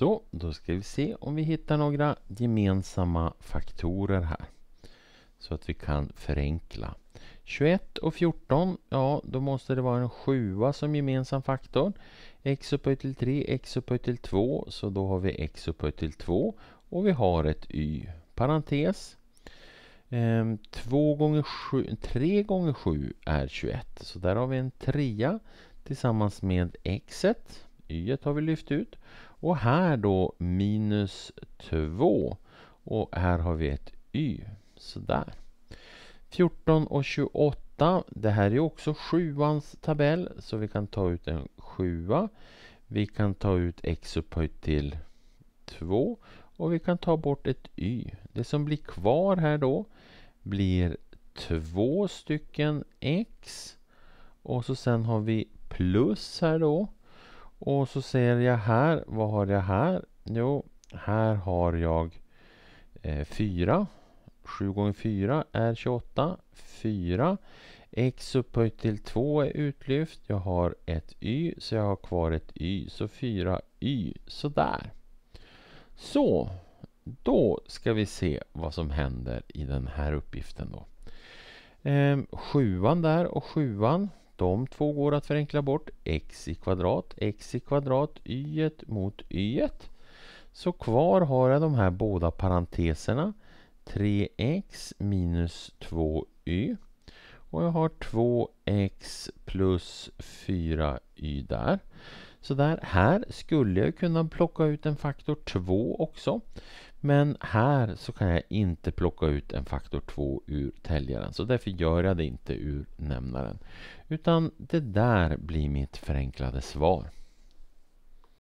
Så, då ska vi se om vi hittar några gemensamma faktorer här. Så att vi kan förenkla. 21 och 14, ja då måste det vara en 7 som gemensam faktor. x upphöjt till 3, x upphöjt till 2, så då har vi x upphöjt till 2 och vi har ett y. Parentes. 2 ehm, gånger 7, 3 gånger 7 är 21, så där har vi en trea tillsammans med x. -et y har vi lyft ut. Och här då minus 2. Och här har vi ett y. Sådär. 14 och 28. Det här är också sjuans tabell. Så vi kan ta ut en sjua. Vi kan ta ut x upphöjt till 2. Och vi kan ta bort ett y. Det som blir kvar här då blir två stycken x. Och så sen har vi plus här då. Och så ser jag här, vad har jag här? Jo, här har jag eh, 4. 7 gånger 4 är 28. 4. X upphöjt till 2 är utlyft. Jag har ett Y, så jag har kvar ett Y. Så 4Y. Sådär. Så, då ska vi se vad som händer i den här uppgiften. då. Ehm, sjuan där och sjuan. De två går att förenkla bort. x i kvadrat, x i kvadrat, y mot y. Så kvar har jag de här båda parenteserna. 3x minus 2y. Och jag har 2x plus 4y där. Så där, här skulle jag kunna plocka ut en faktor 2 också. Men här så kan jag inte plocka ut en faktor 2 ur täljaren så därför gör jag det inte ur nämnaren. Utan det där blir mitt förenklade svar.